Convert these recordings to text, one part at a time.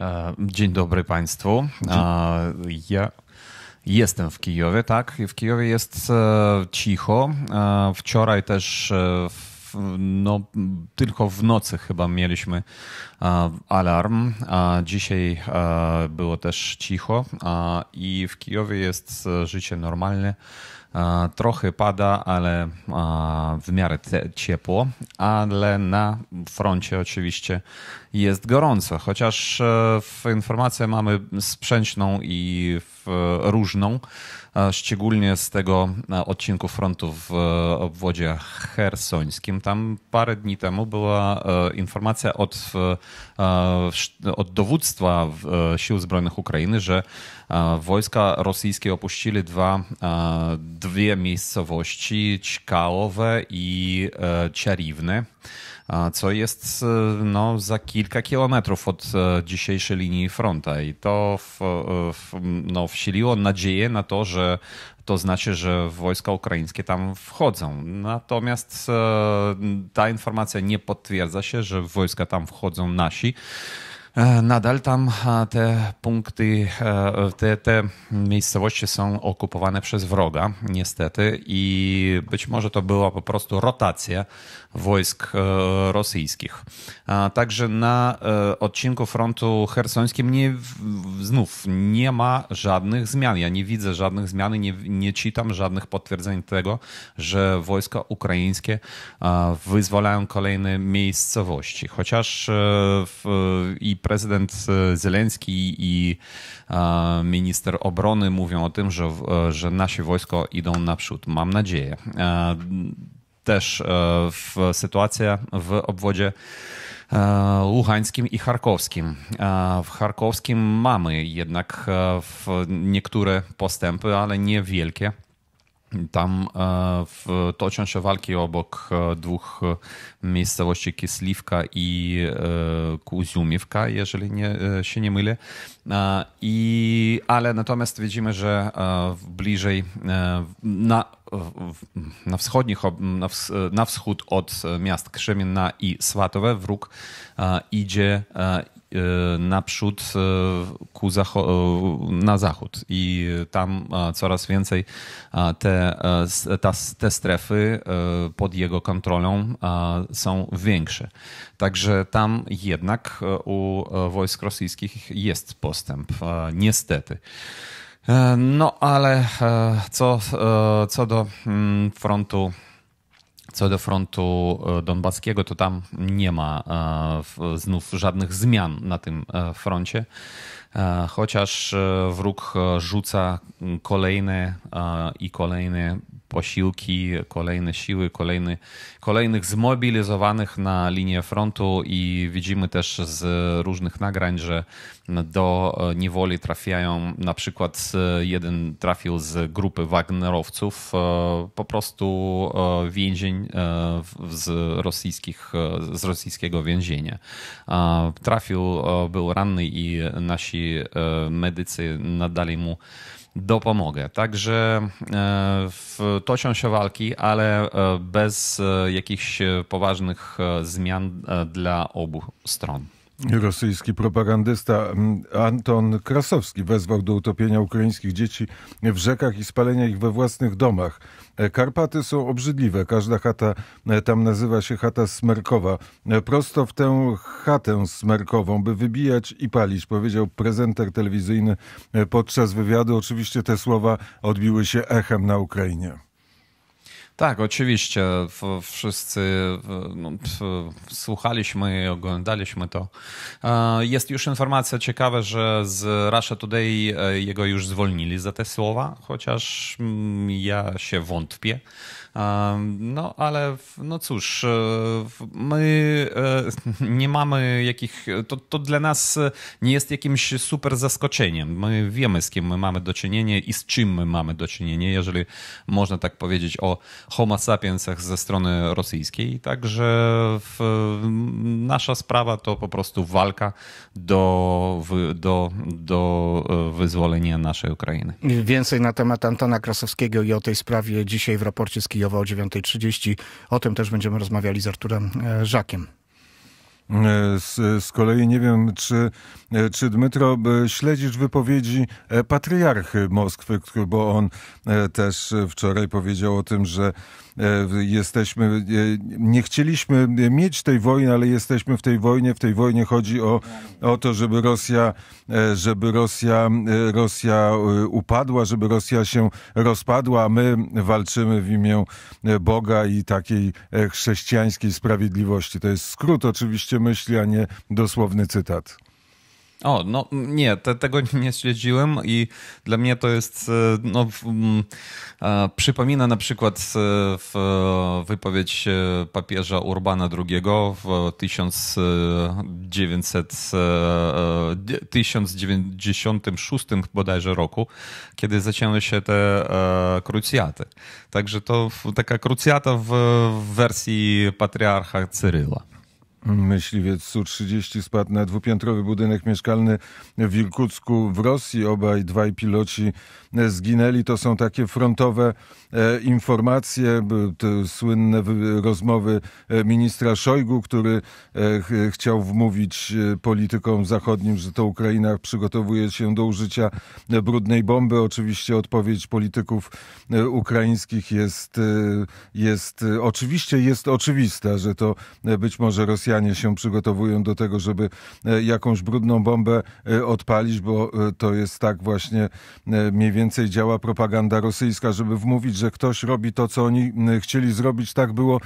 E, dzień dobry Państwu. E, ja jestem w Kijowie, tak? W Kijowie jest e, cicho. Wczoraj też no, tylko w nocy chyba mieliśmy alarm. Dzisiaj było też cicho i w Kijowie jest życie normalne. Trochę pada, ale w miarę ciepło, ale na froncie oczywiście jest gorąco, chociaż e, informację mamy sprzęczną i w różną, szczególnie z tego e, odcinku frontu w e, obwodzie hersońskim. Tam parę dni temu była e, informacja od, od dowództwa Sił Zbrojnych Ukrainy, że wojska rosyjskie opuścili dwa, dwie miejscowości, Czkałowe i Ciariwne co jest e, no, za kilka kilometrów od e, dzisiejszej linii fronta. I to w, e, w, no, wsiliło nadzieję na to, że to znaczy, że wojska ukraińskie tam wchodzą. Natomiast ta informacja nie potwierdza się, że wojska tam wchodzą nasi. Nadal tam te punkty, te, te miejscowości są okupowane przez wroga, niestety, i być może to była po prostu rotacja wojsk e, rosyjskich. Także na e, odcinku frontu chersońskim nie, znów nie ma żadnych zmian. Ja nie widzę żadnych zmian i nie, nie czytam żadnych potwierdzeń tego, że wojska ukraińskie e, wyzwalają kolejne miejscowości. Chociaż i prezydent Zelenski i minister obrony mówią o tym, że, że nasi wojsko idą naprzód. Mam nadzieję też e, w sytuacja w obwodzie e, Luhańskim i Charkowskim. E, w Charkowskim mamy jednak niektóre postępy, ale niewielkie. Tam w, toczą się walki obok dwóch miejscowości Kisliwka i Kuziumiewka, jeżeli nie, się nie mylę. E, I, ale natomiast widzimy, że e, bliżej e, na, na, wschodnich, na, wschód od miast Krzemienna i Swatowe wróg idzie naprzód ku zacho- na zachód i tam coraz więcej te, te strefy pod jego kontrolą są większe. Także tam jednak u wojsk rosyjskich jest post postęp, e, niestety. E, no ale e, co, co do mm, frontu co do frontu donbaskiego, to tam nie ma znów żadnych zmian na tym froncie, chociaż wróg rzuca kolejne i kolejne posiłki, kolejne siły, kolejny, kolejnych zmobilizowanych na linię frontu i widzimy też z różnych nagrań, że do niewoli trafiają na przykład jeden trafił z grupy Wagnerowców, e, po prostu e, więzień e, z rosyjskich, z rosyjskiego więzienia. Trafił, był ranny i nasi medycy nadali mu dopomogę. Także e, toczą się walki, ale e, bez e, jakichś poważnych zmian dla obu stron. Rosyjski propagandysta mm, Anton Krasowski wezwał do utopienia ukraińskich dzieci w rzekach i spalenia ich we własnych domach. E, Karpaty są obrzydliwe. Każda chata e, tam nazywa się chata smerkowa. E, prosto w tę chatę smerkową, by wybijać i palić, powiedział prezenter telewizyjny podczas wywiadu. Oczywiście te słowa odbiły się echem na Ukrainie. Tak, oczywiście. Wszyscy no, słuchaliśmy i oglądaliśmy to. E, jest już informacja ciekawa, że z Russia Today e, jego już zwolnili za te słowa, chociaż mm, ja się wątpię. E, no ale no cóż, my nie mamy jakich. To, to dla nas nie jest jakimś super zaskoczeniem. My wiemy, z kim my mamy do czynienia i z czym my mamy do czynienia, jeżeli można tak powiedzieć o, Homo sapiensach ze strony rosyjskiej. Także w, nasza sprawa to po prostu walka do, do, do e, wyzwolenia naszej Ukrainy. Więcej na temat Antona Krasowskiego i o tej sprawie dzisiaj w raporcie z Kijowa o 9.30. O tym też będziemy rozmawiali z Arturem e, Żakiem. E, z, z kolei nie wiem, czy, e, czy Dmytro e, śledzisz wypowiedzi patriarchy Moskwy, bo on też wczoraj powiedział o tym, że E, jesteśmy, e, nie chcieliśmy mieć tej wojny, ale jesteśmy w tej wojnie. W tej wojnie chodzi o, o to, żeby Rosja, e, żeby Rosja, Rosja upadła, żeby Rosja się rozpadła, a my walczymy w imię Boga i takiej chrześcijańskiej sprawiedliwości. To jest skrót oczywiście myśli, a nie dosłowny cytat. O, no nie, te, tego nie śledziłem i dla mnie to jest, e, no, przypomina na przykład e, w, e, wypowiedź papieża Urbana II w 1900, bodajże roku, kiedy zaczęły się te krucjaty. Także to taka krucjata w, w wersji patriarcha Cyryla. Myśliwiec Su-30 spadł na dwupiętrowy budynek mieszkalny w Irkucku w Rosji. Obaj dwaj piloci zginęli. To są takie frontowe e, informacje, te słynne rozmowy e, ministra Szojgu, który e, chciał wmówić e, politykom zachodnim, że to Ukraina przygotowuje się do użycia brudnej bomby. Oczywiście odpowiedź polityków e, ukraińskich jest, jest oczywiście jest oczywista, że to być może Rosja Rosjanie się przygotowują do tego, żeby e, jakąś brudną bombę e, odpalić, bo e, to jest tak właśnie mniej więcej działa propaganda rosyjska, żeby wmówić, że ktoś robi to, co oni chcieli zrobić. Tak było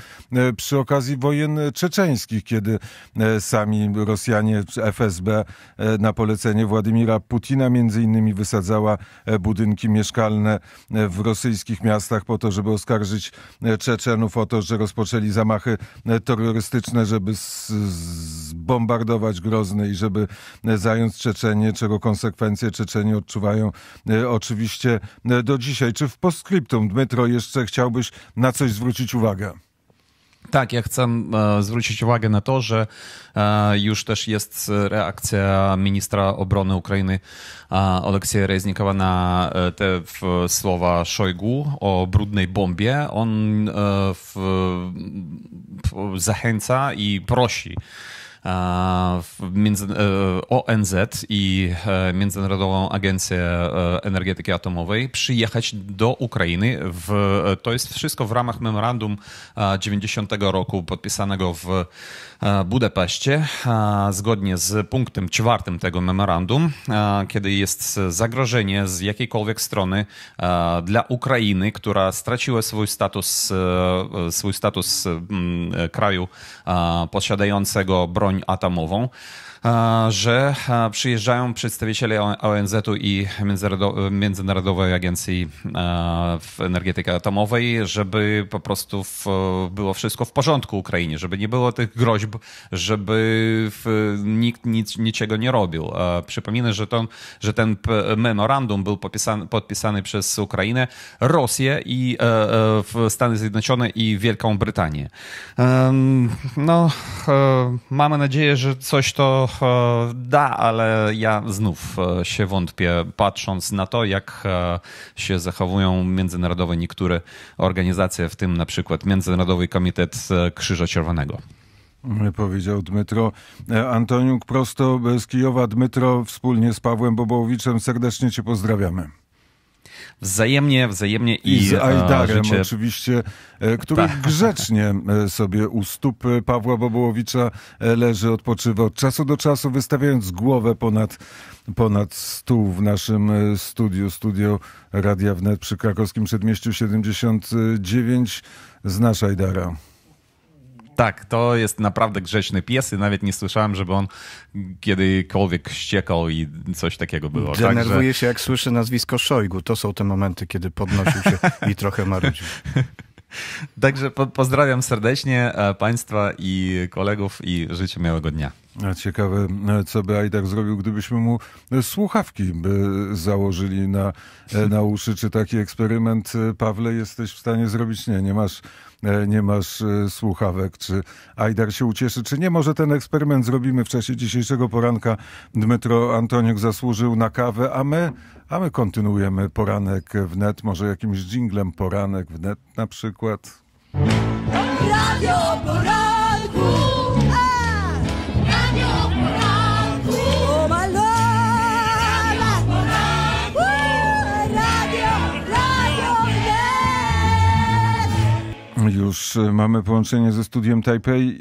przy okazji wojen czeczeńskich, kiedy sami Rosjanie, FSB na polecenie Władimira Putina między innymi wysadzała budynki mieszkalne w rosyjskich miastach po to, żeby oskarżyć Czeczenów o to, że rozpoczęli zamachy terrorystyczne, żeby zbombardować Grozny i żeby zająć Czeczenię, czego konsekwencje Czeczeni odczuwają e, oczywiście e, do dzisiaj. Czy w postscriptum, Dmytro, jeszcze chciałbyś na coś zwrócić uwagę? Tak, ja chcę e, zwrócić uwagę na to, że e, już też jest e, reakcja ministra obrony Ukrainy Oleksja Reznikowa na te słowa Szojgu o brudnej bombie. On w, w, zachęca i prosi E, ONZ i e, Międzynarodową Agencję e, Energetyki Atomowej przyjechać do Ukrainy. W, to jest wszystko w ramach memorandum 90 roku podpisanego w Budapeszcie, zgodnie z punktem czwartym tego memorandum, kiedy jest zagrożenie z jakiejkolwiek strony dla Ukrainy, która straciła swój status, swój status kraju posiadającego broń broń atomową że przyjeżdżają przedstawiciele ONZ-u i Międzynarodowej Agencji Energetyki Atomowej, żeby po prostu w, było wszystko w porządku Ukrainie, żeby nie było tych groźb, żeby w, nikt nic, niczego nie robił. Przypominam, że, to, że ten memorandum był podpisany, podpisany przez Ukrainę, Rosję i e, e Stany Zjednoczone i Wielką Brytanię. E, no, e, mamy nadzieję, że coś to E, da, ale ja znów e, się wątpię, patrząc na to, jak e, się zachowują międzynarodowe niektóre organizacje, w tym na przykład Międzynarodowy Komitet Krzyża Czerwonego. Powiedział Dmytro. Antoniuk Prosto z Kijowa. Dmytro, wspólnie z Pawłem Bobołowiczem serdecznie Cię pozdrawiamy. Wzajemnie, wzajemnie i, I z e, Ajdarem życie... oczywiście, e, który Ta. grzecznie e, sobie u stóp Pawła Bobołowicza leży, odpoczywa od czasu do czasu, wystawiając głowę ponad, ponad stół w naszym studiu, studio Radia Wnet przy krakowskim przedmieściu 79. Znasz Ajdara. Tak, to jest naprawdę grzeczny pies i nawet nie słyszałem, żeby on kiedykolwiek ściekał i coś takiego było. Denerwuje Także... się, jak słyszy nazwisko Szojgu. To są te momenty, kiedy podnosił się i trochę marudził. Także po pozdrawiam serdecznie e, Państwa i kolegów i życzę miłego dnia. Ciekawe, co by Ajdak zrobił, gdybyśmy mu słuchawki założyli na, na uszy. Czy taki eksperyment, Pawle, jesteś w stanie zrobić? Nie, nie masz, nie masz e, słuchawek. Czy Ajdar się ucieszy, czy nie? Może ten eksperyment zrobimy w czasie dzisiejszego poranka. Dmytro Antoniuk zasłużył na kawę, a my, a my kontynuujemy poranek wnet. Może jakimś dżinglem poranek wnet na przykład. Radio, poranek. już y, mamy połączenie ze studiem Taipei y,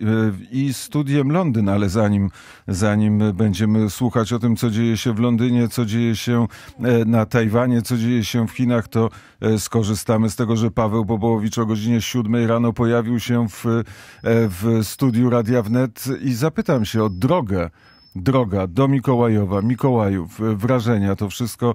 i studiem Londyn, ale zanim, zanim będziemy słuchać o tym, co dzieje się w Londynie, co dzieje się e, na Tajwanie, co dzieje się w Chinach, to e, skorzystamy z tego, że Paweł Bobołowicz o godzinie 7 rano pojawił się w, e, w studiu Radia Wnet i zapytam się o drogę droga do Mikołajowa, Mikołajów, wrażenia, to wszystko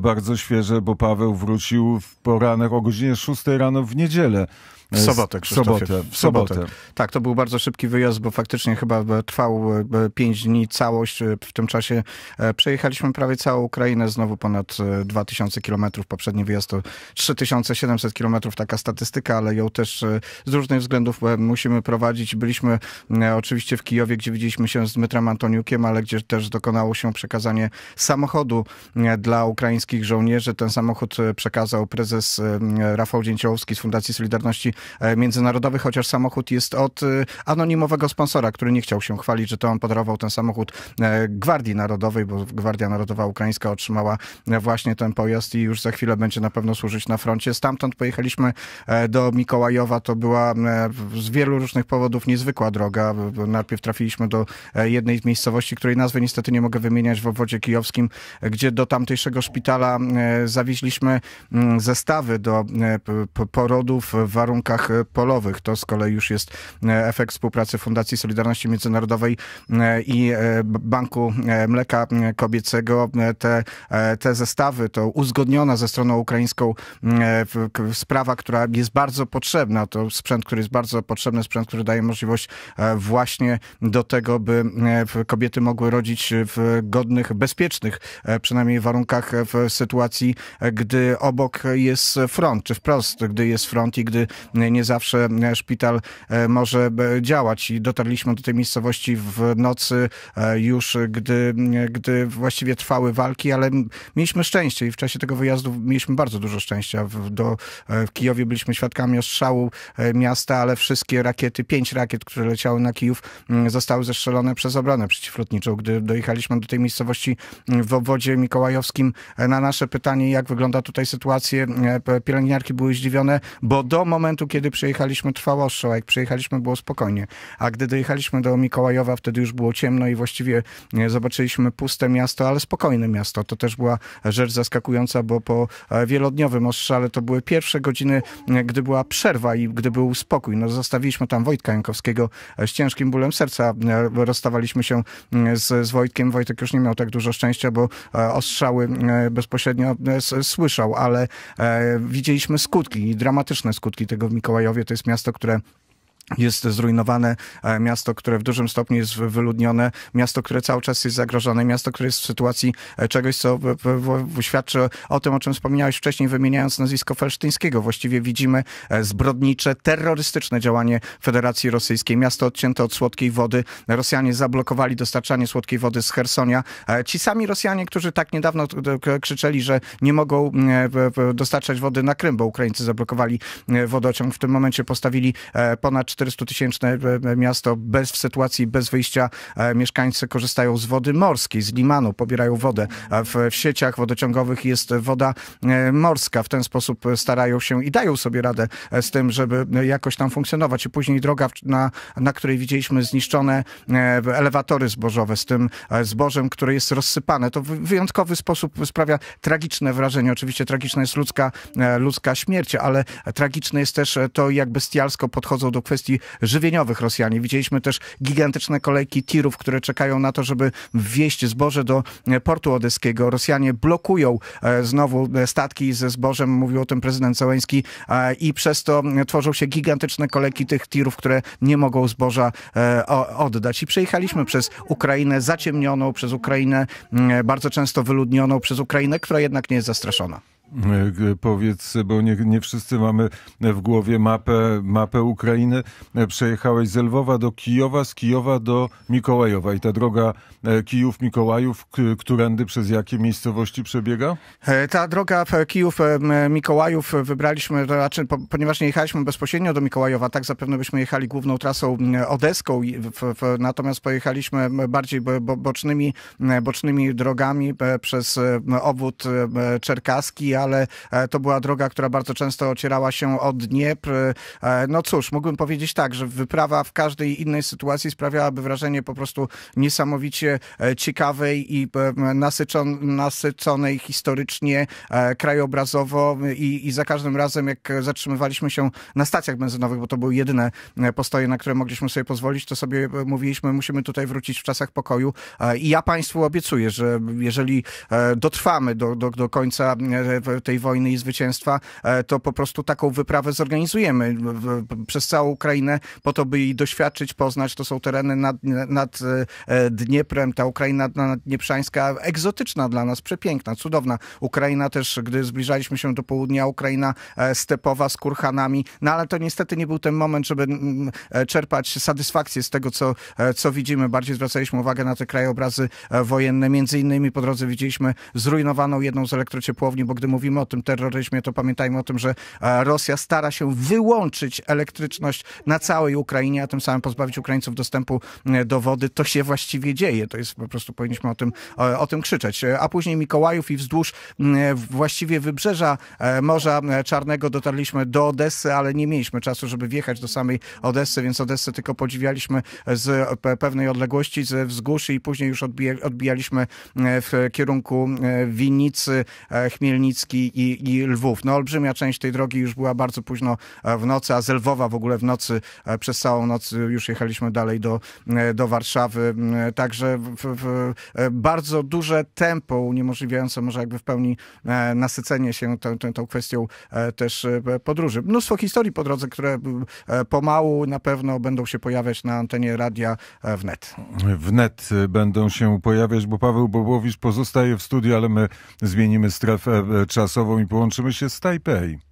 bardzo świeże, bo Paweł wrócił w poranek o godzinie 6 rano w niedzielę E, w sobotę, W sobotę. W sobotę. Tak, to był bardzo szybki wyjazd, bo faktycznie chyba trwał e, pięć dni całość. E, w tym czasie przejechaliśmy prawie całą Ukrainę, znowu ponad 2000 kilometrów. Poprzedni wyjazd to 3700 kilometrów, taka statystyka, ale ją też z różnych względów musimy prowadzić. Byliśmy oczywiście w Kijowie, gdzie widzieliśmy się z Dmytrem Antoniukiem, ale gdzie też dokonało się przekazanie samochodu dla ukraińskich żołnierzy. Ten samochód przekazał prezes Rafał Dzięciołowski z Fundacji Solidarności E, międzynarodowy, chociaż samochód jest od e, anonimowego sponsora, który nie chciał się chwalić, że to on podarował ten samochód e, Gwardii Narodowej, bo Gwardia Narodowa Ukraińska otrzymała właśnie ten pojazd i już za chwilę będzie na pewno służyć na froncie. Stamtąd pojechaliśmy do Mikołajowa. To była z wielu różnych powodów niezwykła droga. Najpierw trafiliśmy do jednej z miejscowości, której nazwy niestety nie mogę wymieniać w obwodzie kijowskim, gdzie do tamtejszego szpitala zawieźliśmy mm, zestawy do porodów w warunkach warunkach e, polowych. To z kolei już jest e, efekt współpracy Fundacji Solidarności Międzynarodowej e, i Banku Mleka Kobiecego. Te, te zestawy to uzgodniona ze stroną ukraińską sprawa, która jest bardzo potrzebna. To sprzęt, który jest bardzo potrzebny, sprzęt, który daje możliwość właśnie do tego, by kobiety mogły rodzić w godnych, bezpiecznych przynajmniej warunkach w sytuacji, gdy obok jest front, czy wprost, gdy jest front i gdy nie zawsze e, szpital e, może e, działać. I dotarliśmy do tej miejscowości w nocy już, gdy, gdy właściwie trwały walki, ale mieliśmy szczęście i w czasie tego wyjazdu mieliśmy bardzo dużo szczęścia. W, do, w Kijowie byliśmy świadkami ostrzału miasta, ale wszystkie rakiety, pięć rakiet, które leciały na Kijów, zostały zestrzelone przez obronę przeciwlotniczą. Gdy dojechaliśmy do tej miejscowości w obwodzie mikołajowskim, na nasze pytanie, jak wygląda tutaj sytuacja, pielęgniarki były zdziwione, bo do momentu, kiedy przyjechaliśmy, trwał ostrzał. Jak przyjechaliśmy, było spokojnie. A gdy dojechaliśmy do Mikołajowa, wtedy już było ciemno i właściwie e, zobaczyliśmy puste miasto, ale spokojne miasto. To też była rzecz zaskakująca, bo po e, wielodniowym ostrzale to były pierwsze godziny, e, gdy była przerwa i gdy był spokój. No, zostawiliśmy tam Wojtka Jankowskiego z ciężkim bólem serca. Rozstawaliśmy się mm, z, z Wojtkiem. Wojtek już nie miał tak dużo szczęścia, bo ostrzały bezpośrednio słyszał, ale widzieliśmy skutki, i dramatyczne skutki tego Mikołajowie to jest miasto, które jest zrujnowane e, miasto, które w dużym stopniu jest wyludnione, miasto, które cały czas jest zagrożone, miasto, które jest w sytuacji e, czegoś, co świadczy o tym, o czym wspomniałeś wcześniej, wymieniając nazwisko Felsztyńskiego. Właściwie widzimy e, zbrodnicze, terrorystyczne działanie Federacji Rosyjskiej. Miasto odcięte od słodkiej wody. Rosjanie zablokowali dostarczanie słodkiej wody z Hersonia. Ci sami Rosjanie, którzy tak niedawno krzyczeli, że nie mogą dostarczać wody na Krym, bo Ukraińcy zablokowali wodociąg. W tym momencie postawili ponad 400-tysięczne e, e, miasto bez w sytuacji bez wyjścia e, mieszkańcy korzystają z wody morskiej, z limanu, pobierają wodę. W, w sieciach wodociągowych jest woda morska. W ten sposób starają się i dają sobie radę z tym, żeby jakoś tam funkcjonować. I później droga, na, na której widzieliśmy zniszczone elewatory zbożowe z tym zbożem, które jest rozsypane. To w wyjątkowy sposób sprawia tragiczne wrażenie. Oczywiście tragiczna jest ludzka, ludzka śmierć, ale tragiczne jest też to, jak bestialsko podchodzą do kwestii kwestii żywieniowych Rosjanie. Widzieliśmy też gigantyczne kolejki tirów, które czekają na to, żeby wwieźć zboże do e, portu odeskiego. Rosjanie blokują e, znowu e, statki ze zbożem, mówił o tym prezydent Zełenski i przez to tworzą się gigantyczne kolejki tych tirów, które nie mogą zboża oddać. I przejechaliśmy przez Ukrainę zaciemnioną, przez Ukrainę bardzo często wyludnioną, przez Ukrainę, która jednak nie jest zastraszona. E, powiedz, bo nie, nie wszyscy mamy w głowie mapę, mapę Ukrainy. E, przejechałeś z Lwowa do Kijowa, z Kijowa do Mikołajowa. I ta droga e, Kijów-Mikołajów, którędy przez jakie miejscowości przebiega? Ta droga Kijów-Mikołajów wybraliśmy, raczej, znaczy, ponieważ nie jechaliśmy bezpośrednio do Mikołajowa, tak zapewne byśmy jechali główną trasą odeską, natomiast pojechaliśmy bardziej bocznymi, bocznymi drogami przez obwód czerkaski, ale e, to była droga, która bardzo często ocierała się od Dniepr. E, no cóż, mógłbym powiedzieć tak, że wyprawa w każdej innej sytuacji sprawiałaby wrażenie po prostu niesamowicie e, ciekawej i nasyconej historycznie, krajobrazowo i, i za każdym razem, jak zatrzymywaliśmy się na stacjach benzynowych, bo to były jedyne postoje, na które mogliśmy sobie pozwolić, to sobie mówiliśmy, musimy tutaj wrócić w czasach pokoju. I ja Państwu obiecuję, że jeżeli dotrwamy do, do, do końca tej wojny i zwycięstwa, e, to po prostu taką wyprawę zorganizujemy przez całą Ukrainę po to, by jej doświadczyć, poznać. To są tereny nad, nad e, Dnieprem, ta Ukraina Dnieprzańska, egzotyczna dla nas, przepiękna, cudowna. Ukraina też, gdy zbliżaliśmy się do południa, Ukraina e, stepowa z kurhanami, no ale to niestety nie był ten moment, żeby mm, mm, czerpać satysfakcję z tego, co, co widzimy. Bardziej zwracaliśmy uwagę na te krajobrazy wojenne. Między innymi po drodze widzieliśmy zrujnowaną jedną z elektrociepłowni, bo gdy mówimy o tym terroryzmie, to pamiętajmy o tym, że e, Rosja stara się wyłączyć elektryczność na całej Ukrainie, a tym samym pozbawić Ukraińców dostępu e, do wody. To się właściwie dzieje. To jest po prostu, powinniśmy o tym, o tym krzyczeć. E, a później Mikołajów i wzdłuż właściwie wybrzeża Morza Czarnego dotarliśmy do Odessy, ale nie mieliśmy czasu, żeby wjechać do samej Odessy, więc Odessę tylko podziwialiśmy z pewnej odległości, ze wzgórz i później już odbijaliśmy w kierunku Winnicy, Chmielnicy, Polski i, i Lwów. No olbrzymia część tej drogi już była bardzo późno e, w nocy, a z Lwowa w ogóle w nocy, e, przez całą noc już jechaliśmy dalej do, e, do Warszawy. Mm, także w, w, bardzo duże tempo uniemożliwiające może jakby w pełni nasycenie się tą, tą, tą kwestią też podróży. Mnóstwo historii po drodze, które pomału na pewno będą się pojawiać na antenie radia wnet. Wnet będą się pojawiać, bo Paweł Bobowicz pozostaje w studiu, ale my zmienimy strefę czasową i połączymy się z Taipei.